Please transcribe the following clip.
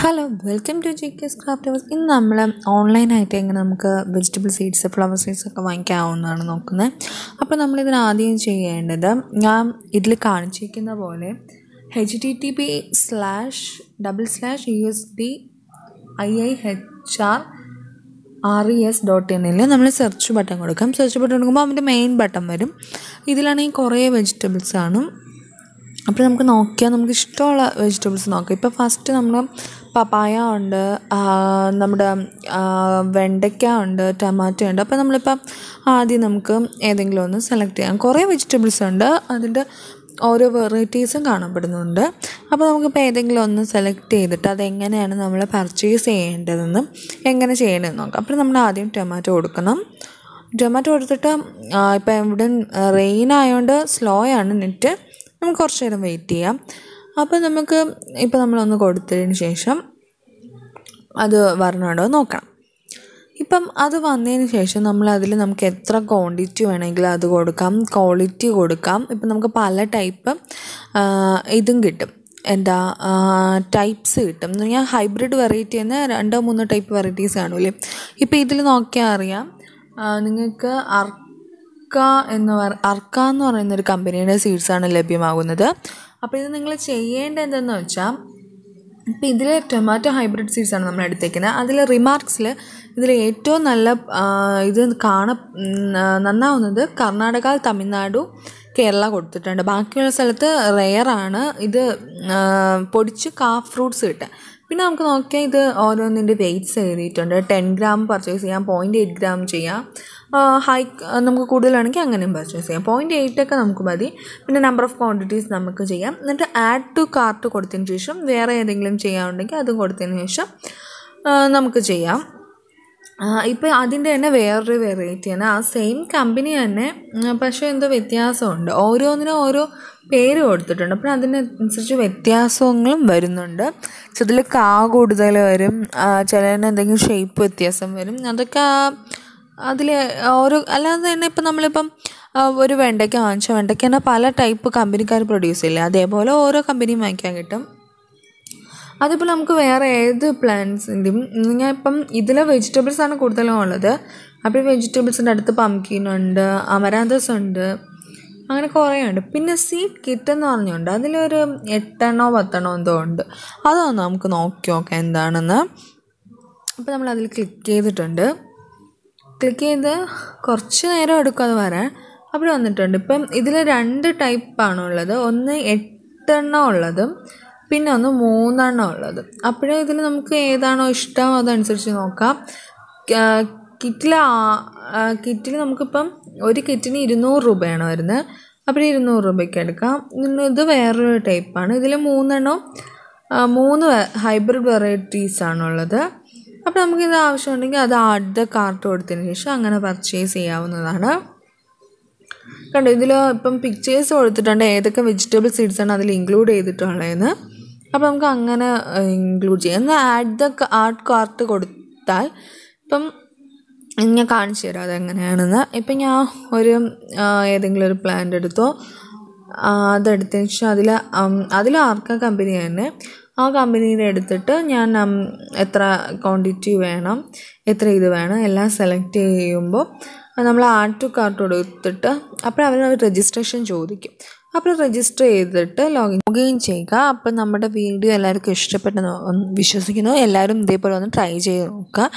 hello welcome to G K's craft house ഇന്ന് നമ്മൾ ഓൺലൈനായിട്ട് എങ്ങനെ നമുക്ക് വെജിറ്റബിൾ സീഡ്സ് ഫ്ലവർ സീഡ്സ് ഒക്കെ വാങ്ങിക്കാവുന്നതാണ് നോക്കുന്നത് അപ്പോൾ നമ്മളിതിന് ആദ്യം ചെയ്യേണ്ടത് ഞാൻ ഇതിൽ കാണിച്ചിരിക്കുന്ന പോലെ H T T P slash double slash U S D I I H R R E S dot എന്നിൽ നമ്മൾ സെർച്ച് ബട്ടൺ കൊടുക്കാം സെർച്ച് ബട്ടൺ കൊടുക്കുമ്പോൾ അവൻ്റെ മെയിൻ ബട്ടൺ വരും ഇതിലാണെങ്കിൽ കുറേ വെജിറ്റബിൾസ് കാണും അപ്പോൾ നമുക്ക് നോക്കിയാൽ നമുക്ക് ഇഷ്ടമുള്ള വെജിറ്റബിൾസ് നോക്കാം ഇപ്പോൾ ഫസ്റ്റ് നമ്മൾ പപ്പായ ഉണ്ട് നമ്മുടെ വെണ്ടയ്ക്ക ഉണ്ട് ടൊമാറ്റോ ഉണ്ട് അപ്പോൾ നമ്മളിപ്പോൾ ആദ്യം നമുക്ക് ഏതെങ്കിലും ഒന്ന് സെലക്ട് ചെയ്യാം കുറേ വെജിറ്റബിൾസ് ഉണ്ട് അതിൻ്റെ ഓരോ വെറൈറ്റീസും കാണപ്പെടുന്നുണ്ട് അപ്പോൾ നമുക്കിപ്പോൾ ഏതെങ്കിലും ഒന്ന് സെലക്ട് ചെയ്തിട്ട് അതെങ്ങനെയാണ് നമ്മൾ പർച്ചേസ് ചെയ്യേണ്ടതെന്നും എങ്ങനെ ചെയ്യേണ്ടതെന്ന് നോക്കാം അപ്പോൾ നമ്മൾ ആദ്യം ടൊമാറ്റോ കൊടുക്കണം ടൊമാറ്റോ കൊടുത്തിട്ട് ഇപ്പോൾ ഇവിടെ റെയിൻ ആയതുകൊണ്ട് സ്ലോ ആണ് നെറ്റ് നമുക്ക് കുറച്ച് നേരം വെയിറ്റ് ചെയ്യാം അപ്പോൾ നമുക്ക് ഇപ്പോൾ നമ്മളൊന്ന് കൊടുത്തതിന് ശേഷം അത് വരണുണ്ടോ നോക്കണം ഇപ്പം അത് വന്നതിന് ശേഷം നമ്മൾ അതിൽ നമുക്ക് എത്ര ക്വാണ്ടിറ്റി വേണമെങ്കിൽ അത് കൊടുക്കാം ക്വാളിറ്റി കൊടുക്കാം ഇപ്പം നമുക്ക് പല ടൈപ്പ് ഇതും കിട്ടും എന്താ ടൈപ്സ് കിട്ടും എന്ന് പറഞ്ഞാൽ ഹൈബ്രിഡ് വെറൈറ്റി തന്നെ രണ്ടോ മൂന്നോ ടൈപ്പ് വെറൈറ്റീസ് കാണുമല്ലേ ഇപ്പോൾ ഇതിൽ നോക്കിയാൽ അറിയാം നിങ്ങൾക്ക് അർ അർക്ക എന്ന് പറ അർക്ക എന്ന് പറയുന്ന ഒരു കമ്പനിയുടെ സീഡ്സ് ആണ് ലഭ്യമാകുന്നത് അപ്പോൾ ഇത് നിങ്ങൾ ചെയ്യേണ്ടതെന്ന് വെച്ചാൽ ഇപ്പോൾ ഇതിൽ ടൊമാറ്റോ ഹൈബ്രിഡ് സീഡ്സ് ആണ് നമ്മൾ എടുത്തേക്കുന്നത് അതിൽ റിമാർക്സിൽ ഇതിൽ ഏറ്റവും നല്ല ഇത് കാണ നന്നാവുന്നത് കർണാടക തമിഴ്നാടു കേരള കൊടുത്തിട്ടുണ്ട് ബാക്കിയുള്ള സ്ഥലത്ത് റെയറാണ് ഇത് പൊടിച്ച് കാ ഫ്രൂട്ട്സ് കിട്ടുക പിന്നെ നമുക്ക് നോക്കിയാൽ ഇത് ഓരോന്നിൻ്റെ വെയ്റ്റ്സ് എഴുതിയിട്ടുണ്ട് ടെൻ ഗ്രാം പർച്ചേസ് ചെയ്യാം പോയിൻറ്റ് എയ്റ്റ് ഗ്രാം ചെയ്യാം ഹൈ നമുക്ക് കൂടുതൽ അങ്ങനെയും പർച്ചേസ് ചെയ്യാം പോയിൻറ്റ് എയ്റ്റ് ഒക്കെ നമുക്ക് മതി പിന്നെ നമ്പർ ഓഫ് ക്വാണ്ടിറ്റീസ് നമുക്ക് ചെയ്യാം എന്നിട്ട് ആഡ് ടു കാർട്ട് കൊടുത്തതിന് ശേഷം വേറെ ഏതെങ്കിലും ചെയ്യാനുണ്ടെങ്കിൽ അതും കൊടുത്തതിന് ശേഷം നമുക്ക് ചെയ്യാം ഇപ്പം അതിൻ്റെ തന്നെ വേറൊരു തന്നെ ആ സെയിം കമ്പനി തന്നെ പക്ഷേ എന്തോ വ്യത്യാസമുണ്ട് ഓരോന്നിനും ഓരോ പേര് കൊടുത്തിട്ടുണ്ട് അപ്പം അതിനനുസരിച്ച് വ്യത്യാസങ്ങളും വരുന്നുണ്ട് ചിലതിൽ കാ കൂടുതൽ വരും ചിലതിന് എന്തെങ്കിലും ഷേപ്പ് വ്യത്യാസം വരും അതൊക്കെ അതിൽ ഓരോ അല്ലാതെ തന്നെ ഇപ്പം നമ്മളിപ്പം ഒരു വെണ്ടയ്ക്ക വാങ്ങിച്ച വെണ്ടയ്ക്ക തന്നെ പല ടൈപ്പ് കമ്പനിക്കാർ പ്രൊഡ്യൂസ് ചെയ്യില്ല അതേപോലെ ഓരോ കമ്പനിയും വാങ്ങിക്കാൻ കിട്ടും അതിപ്പോൾ നമുക്ക് വേറെ ഏത് പ്ലാന്റ്സിൻ്റെയും ഞാൻ ഇപ്പം ഇതിൽ വെജിറ്റബിൾസാണ് കൂടുതലും ഉള്ളത് അപ്പോൾ വെജിറ്റബിൾസിൻ്റെ അടുത്ത് പംകിൻ ഉണ്ട് അമരാന്തസ് ഉണ്ട് അങ്ങനെ കുറേ ഉണ്ട് പിന്നെ സീഡ് കിറ്റ് എന്ന് പറഞ്ഞുകൊണ്ട് അതിലൊരു എട്ടെണ്ണോ പത്തെണ്ണോ എന്തോ ഉണ്ട് അതൊന്ന് നമുക്ക് നോക്കി നോക്കാം എന്താണെന്ന് അപ്പോൾ നമ്മൾ അതിൽ ക്ലിക്ക് ചെയ്തിട്ടുണ്ട് ക്ലിക്ക് ചെയ്ത് കുറച്ച് നേരം എടുക്കും അത് വരാൻ അപ്പോൾ വന്നിട്ടുണ്ട് ഇപ്പം ഇതിൽ രണ്ട് ടൈപ്പാണുള്ളത് ഒന്ന് എട്ടെണ്ണം ഉള്ളതും പിന്നെ ഒന്ന് മൂന്നെണ്ണം ഉള്ളത് അപ്പോഴേ ഇതിൽ നമുക്ക് ഏതാണോ ഇഷ്ടം അതനുസരിച്ച് നോക്കാം കിറ്റിൽ കിറ്റിൽ നമുക്കിപ്പം ഒരു കിറ്റിന് ഇരുന്നൂറ് രൂപയാണ് വരുന്നത് അപ്പോൾ ഇരുന്നൂറ് രൂപയ്ക്ക് എടുക്കാം ഇത് വേറൊരു ടൈപ്പാണ് ഇതിൽ മൂന്നെണ്ണം മൂന്ന് ഹൈബ്രിഡ് വെറൈറ്റീസ് ആണുള്ളത് അപ്പോൾ നമുക്കിത് ആവശ്യമുണ്ടെങ്കിൽ അത് ആഡ് കാർട്ട് കൊടുത്തതിന് ശേഷം അങ്ങനെ പർച്ചേസ് ചെയ്യാവുന്നതാണ് കണ്ടോ ഇതിൽ ഇപ്പം പിക്ചേഴ്സ് കൊടുത്തിട്ടുണ്ട് ഏതൊക്കെ വെജിറ്റബിൾ സീഡ്സാണ് അതിൽ ഇൻക്ലൂഡ് ചെയ്തിട്ടുള്ളതെന്ന് അപ്പോൾ നമുക്ക് അങ്ങനെ ഇൻക്ലൂഡ് ചെയ്യാം എന്നാൽ ആഡ് ദ ആർട്ട് കാർട്ട് കൊടുത്താൽ ഇപ്പം ഞാൻ കാണിച്ചു തരാം അതെങ്ങനെയാണെന്ന് ഇപ്പം ഞാൻ ഒരു ഏതെങ്കിലും ഒരു പ്ലാന്റ് എടുത്തോ അതെടുത്തതിന് ശേഷം അതിൽ അതിൽ ആർക്ക കമ്പനി തന്നെ ആ കമ്പനിയിൽ എടുത്തിട്ട് ഞാൻ എത്ര ക്വാണ്ടിറ്റി വേണം എത്ര ഇത് വേണം എല്ലാം സെലക്ട് ചെയ്യുമ്പോൾ നമ്മൾ ആർട്ട് കാർട്ട് കൊടുത്തിട്ട് അപ്പോൾ അവർ രജിസ്ട്രേഷൻ ചോദിക്കും അപ്പോൾ രജിസ്റ്റർ ചെയ്തിട്ട് ലോഗിൻ ലോഗിൻ ചെയ്യുക അപ്പോൾ നമ്മുടെ വീഡിയോ എല്ലാവർക്കും ഇഷ്ടപ്പെട്ടെന്ന് വിശ്വസിക്കുന്നു എല്ലാവരും ഇതേപോലെ ഒന്ന് ട്രൈ ചെയ്ത് നോക്കുക